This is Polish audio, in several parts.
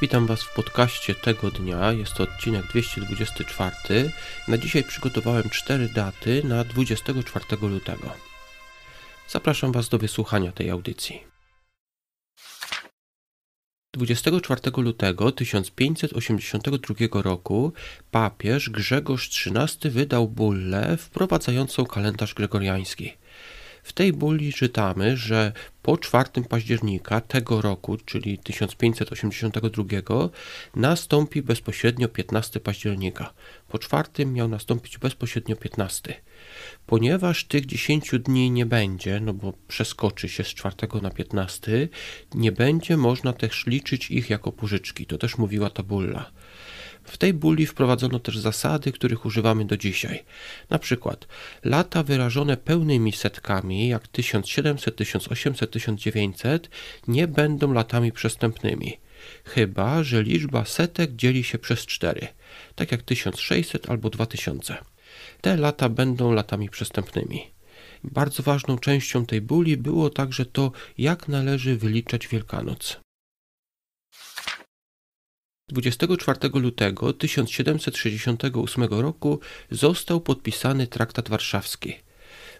Witam Was w podcaście tego dnia. Jest to odcinek 224. Na dzisiaj przygotowałem cztery daty na 24 lutego. Zapraszam Was do wysłuchania tej audycji. 24 lutego 1582 roku papież Grzegorz XIII wydał bullę wprowadzającą kalendarz gregoriański. W tej bulli czytamy, że po 4 października tego roku, czyli 1582, nastąpi bezpośrednio 15 października. Po 4 miał nastąpić bezpośrednio 15. Ponieważ tych 10 dni nie będzie, no bo przeskoczy się z 4 na 15, nie będzie można też liczyć ich jako pożyczki. To też mówiła ta tabulla. W tej bulli wprowadzono też zasady, których używamy do dzisiaj. Na przykład lata wyrażone pełnymi setkami, jak 1700, 1800, 1900, nie będą latami przestępnymi chyba że liczba setek dzieli się przez 4, tak jak 1600 albo 2000. Te lata będą latami przestępnymi. Bardzo ważną częścią tej buli było także to, jak należy wyliczać Wielkanoc. 24 lutego 1768 roku został podpisany traktat warszawski.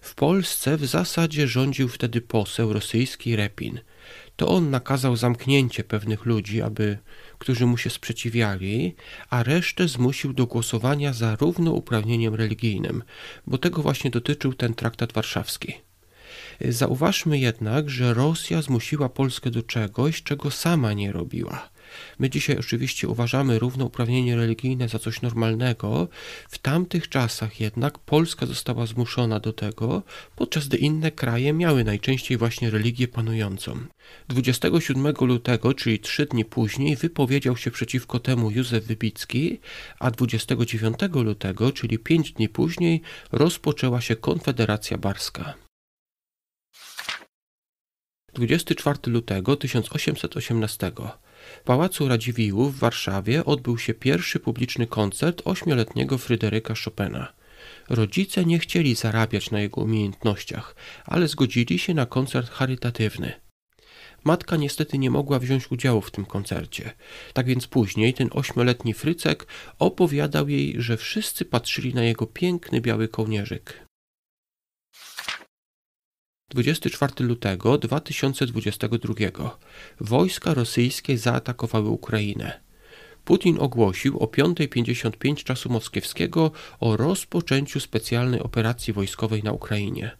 W Polsce w zasadzie rządził wtedy poseł rosyjski Repin. To on nakazał zamknięcie pewnych ludzi, aby, którzy mu się sprzeciwiali, a resztę zmusił do głosowania za równouprawnieniem religijnym, bo tego właśnie dotyczył ten traktat warszawski. Zauważmy jednak, że Rosja zmusiła Polskę do czegoś, czego sama nie robiła. My dzisiaj oczywiście uważamy równouprawnienie religijne za coś normalnego. W tamtych czasach jednak Polska została zmuszona do tego, podczas gdy inne kraje miały najczęściej właśnie religię panującą. 27 lutego, czyli trzy dni później, wypowiedział się przeciwko temu Józef Wybicki, a 29 lutego, czyli pięć dni później, rozpoczęła się Konfederacja Barska. 24 lutego 1818 w Pałacu Radziwiłłów w Warszawie odbył się pierwszy publiczny koncert ośmioletniego Fryderyka Chopina. Rodzice nie chcieli zarabiać na jego umiejętnościach, ale zgodzili się na koncert charytatywny. Matka niestety nie mogła wziąć udziału w tym koncercie. Tak więc później ten ośmioletni Frycek opowiadał jej, że wszyscy patrzyli na jego piękny biały kołnierzyk. 24 lutego 2022 wojska rosyjskie zaatakowały Ukrainę. Putin ogłosił o 5.55 czasu moskiewskiego o rozpoczęciu specjalnej operacji wojskowej na Ukrainie.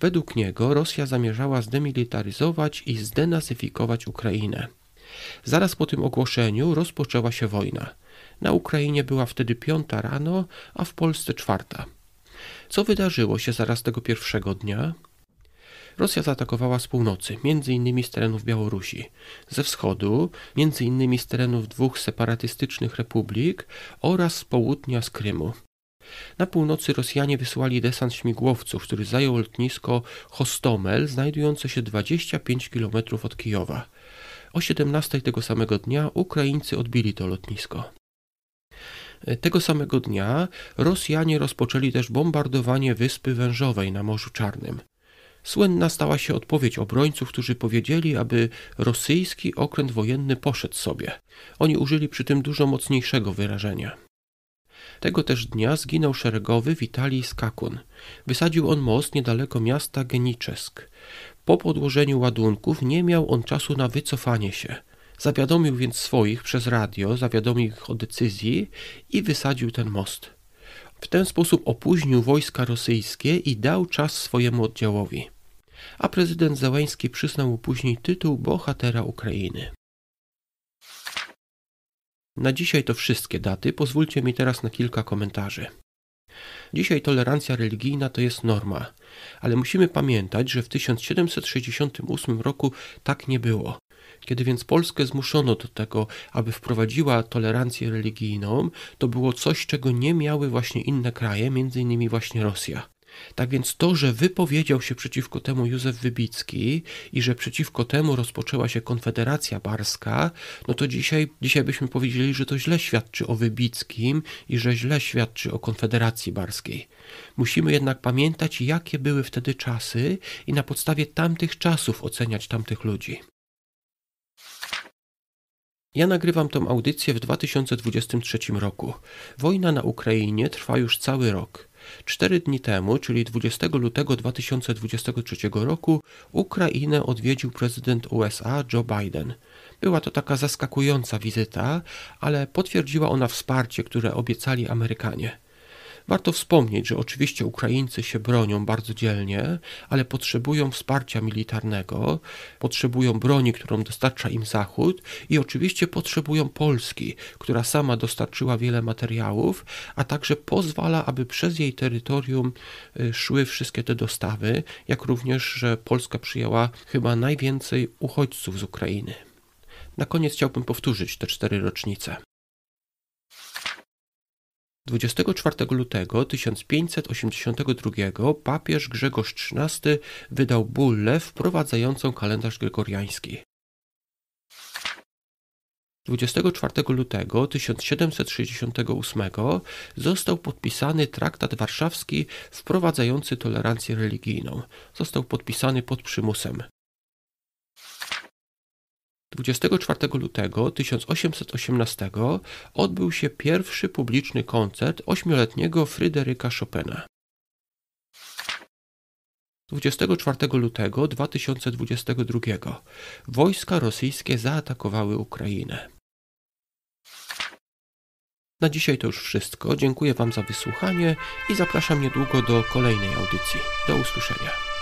Według niego Rosja zamierzała zdemilitaryzować i zdenazyfikować Ukrainę. Zaraz po tym ogłoszeniu rozpoczęła się wojna. Na Ukrainie była wtedy piąta rano, a w Polsce czwarta. Co wydarzyło się zaraz tego pierwszego dnia? Rosja zaatakowała z północy, m.in. z terenów Białorusi, ze wschodu, m.in. z terenów dwóch separatystycznych republik oraz z południa z Krymu. Na północy Rosjanie wysłali desant śmigłowców, który zajął lotnisko Hostomel, znajdujące się 25 km od Kijowa. O 17 tego samego dnia Ukraińcy odbili to lotnisko. Tego samego dnia Rosjanie rozpoczęli też bombardowanie Wyspy Wężowej na Morzu Czarnym. Słynna stała się odpowiedź obrońców, którzy powiedzieli, aby rosyjski okręt wojenny poszedł sobie. Oni użyli przy tym dużo mocniejszego wyrażenia. Tego też dnia zginął szeregowy Witalij Skakun. Wysadził on most niedaleko miasta Geniczesk. Po podłożeniu ładunków nie miał on czasu na wycofanie się. Zawiadomił więc swoich przez radio, zawiadomił ich o decyzji i wysadził ten most. W ten sposób opóźnił wojska rosyjskie i dał czas swojemu oddziałowi. A prezydent Załański przyznał mu później tytuł Bohatera Ukrainy. Na dzisiaj to wszystkie daty, pozwólcie mi teraz na kilka komentarzy. Dzisiaj tolerancja religijna to jest norma, ale musimy pamiętać, że w 1768 roku tak nie było. Kiedy więc Polskę zmuszono do tego, aby wprowadziła tolerancję religijną, to było coś, czego nie miały właśnie inne kraje, m.in. właśnie Rosja. Tak więc to, że wypowiedział się przeciwko temu Józef Wybicki i że przeciwko temu rozpoczęła się Konfederacja Barska, no to dzisiaj, dzisiaj byśmy powiedzieli, że to źle świadczy o Wybickim i że źle świadczy o Konfederacji Barskiej. Musimy jednak pamiętać, jakie były wtedy czasy i na podstawie tamtych czasów oceniać tamtych ludzi. Ja nagrywam tą audycję w 2023 roku. Wojna na Ukrainie trwa już cały rok. Cztery dni temu, czyli 20 lutego 2023 roku, Ukrainę odwiedził prezydent USA Joe Biden. Była to taka zaskakująca wizyta, ale potwierdziła ona wsparcie, które obiecali Amerykanie. Warto wspomnieć, że oczywiście Ukraińcy się bronią bardzo dzielnie, ale potrzebują wsparcia militarnego, potrzebują broni, którą dostarcza im Zachód i oczywiście potrzebują Polski, która sama dostarczyła wiele materiałów, a także pozwala, aby przez jej terytorium y, szły wszystkie te dostawy, jak również, że Polska przyjęła chyba najwięcej uchodźców z Ukrainy. Na koniec chciałbym powtórzyć te cztery rocznice. 24 lutego 1582 papież Grzegorz XIII wydał bullę wprowadzającą kalendarz gregoriański. 24 lutego 1768 został podpisany traktat warszawski wprowadzający tolerancję religijną. Został podpisany pod przymusem. 24 lutego 1818 odbył się pierwszy publiczny koncert ośmioletniego Fryderyka Chopina. 24 lutego 2022 wojska rosyjskie zaatakowały Ukrainę. Na dzisiaj to już wszystko. Dziękuję Wam za wysłuchanie i zapraszam niedługo do kolejnej audycji. Do usłyszenia.